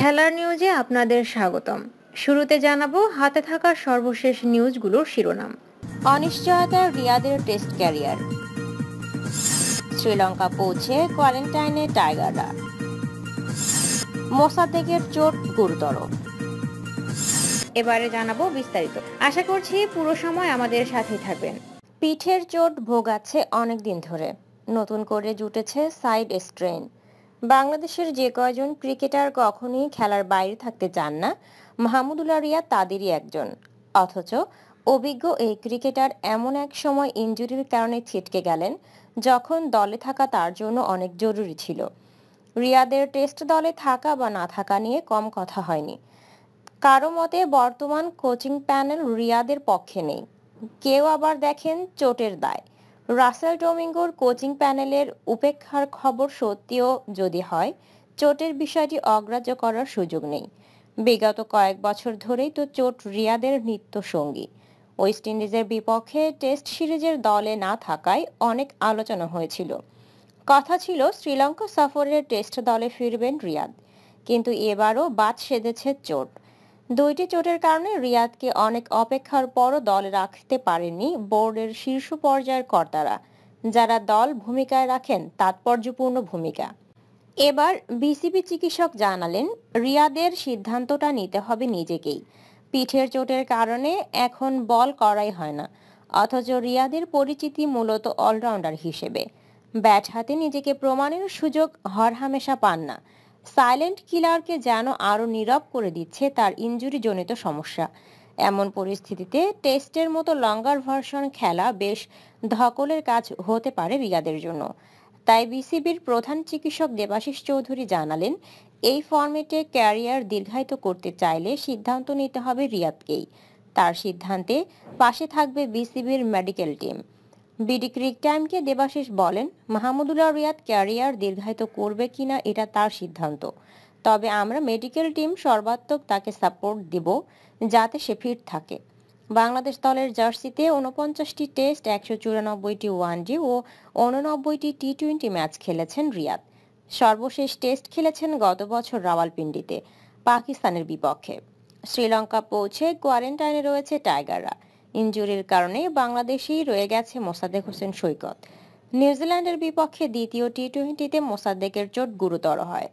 খেলার নিউজে আপনাদের স্বাগতম শুরুতে জানাবো হাতে থাকা সর্বশেষ নিউজগুলোর শিরোনাম অনিশ্চয়তা রিয়াদের টেস্ট ক্যারিয়ার শ্রীলঙ্কা পৌঁছে কোয়ারেন্টাইনে টাইগাররা মোসাদেকের চোট গুরুতর এবারে জানাবো বিস্তারিত আশা করছি পুরো সময় আমাদের সাথে থাকবেন পিঠের চোট ভোগাচ্ছে অনেক দিন ধরে নতুন করে জুটেছে সাইড স্ট্রেন বাংলাদেশের যে কয়জন ক্রিকেটার কখনোই খেলার বাইরে থাকতে চান না মাহমুদুল্লাহ রিয়া তাদেরই একজন অথচ অভিজ্ঞ এই ক্রিকেটার এমন এক সময় ইঞ্জুরির কারণে ছিটকে গেলেন যখন দলে থাকা তার জন্য অনেক জরুরি ছিল রিয়াদের টেস্ট দলে থাকা বা না থাকা নিয়ে কম কথা হয়নি কারো মতে বর্তমান কোচিং প্যানেল রিয়াদের পক্ষে নেই কেউ আবার দেখেন চোটের দায় রাসেল ডোমিঙ্গোর কোচিং প্যানেলের উপেক্ষার খবর সত্যিও যদি হয় চোটের বিষয়টি অগ্রাহ্য করার সুযোগ নেই বিগত কয়েক বছর ধরেই তো চোট রিয়াদের নিত্য সঙ্গী ওয়েস্ট ইন্ডিজের বিপক্ষে টেস্ট সিরিজের দলে না থাকায় অনেক আলোচনা হয়েছিল কথা ছিল শ্রীলঙ্কা সফরের টেস্ট দলে ফিরবেন রিয়াদ কিন্তু এবারও বাদ সেধেছে চোট দুইটি চোটের কারণে রিয়াদকে অনেক অপেক্ষার পরও দলে রাখতে পারেনি বোর্ডের শীর্ষ পর্যায়ের কর্তারা যারা দল ভূমিকায় রাখেন তাৎপর্যপূর্ণ ভূমিকা এবার বিসিবি চিকিৎসক জানালেন রিয়াদের সিদ্ধান্তটা নিতে হবে নিজেকেই পিঠের চোটের কারণে এখন বল করাই হয় না অথচ রিয়াদের পরিচিতি মূলত অলরাউন্ডার হিসেবে ব্যাট হাতে নিজেকে প্রমাণের সুযোগ হরহামেশা পান না সাইলেন্ট কিলারকে যেন আরও নীরব করে দিচ্ছে তার ইঞ্জুরিজনিত সমস্যা এমন পরিস্থিতিতে টেস্টের মতো লঙ্গার ভার্সন খেলা বেশ ধকলের কাজ হতে পারে বিগাদের জন্য তাই বিসিবির প্রধান চিকিৎসক দেবাশিস চৌধুরী জানালেন এই ফর্মেটে ক্যারিয়ার দীর্ঘায়িত করতে চাইলে সিদ্ধান্ত নিতে হবে রিয়াদকেই তার সিদ্ধান্তে পাশে থাকবে বিসিবির মেডিকেল টিম বিডি ক্রিক টাইমকে দেবাশিস বলেন মাহমুদুল্লাহ রিয়াদ ক্যারিয়ার দীর্ঘায়িত করবে কিনা এটা তার সিদ্ধান্ত তবে আমরা মেডিকেল টিম সর্বাত্মক তাকে সাপোর্ট দিব যাতে সে ফিট থাকে বাংলাদেশ দলের জার্সিতে উনপঞ্চাশটি টেস্ট একশো চুরানব্বইটি ওয়ানডে ও উননব্বইটি টি টোয়েন্টি ম্যাচ খেলেছেন রিয়াদ সর্বশেষ টেস্ট খেলেছেন গত বছর রাওয়ালপিন্ডিতে পাকিস্তানের বিপক্ষে শ্রীলঙ্কা পৌঁছে কোয়ারেন্টাইনে রয়েছে টাইগাররা ইঞ্জুরির কারণে বাংলাদেশেই রয়ে গেছে মোসাদ্দেক হোসেন সৈকত নিউজিল্যান্ডের বিপক্ষে দ্বিতীয় টি টোয়েন্টিতে মোসাদ্দেকের চোট গুরুতর হয়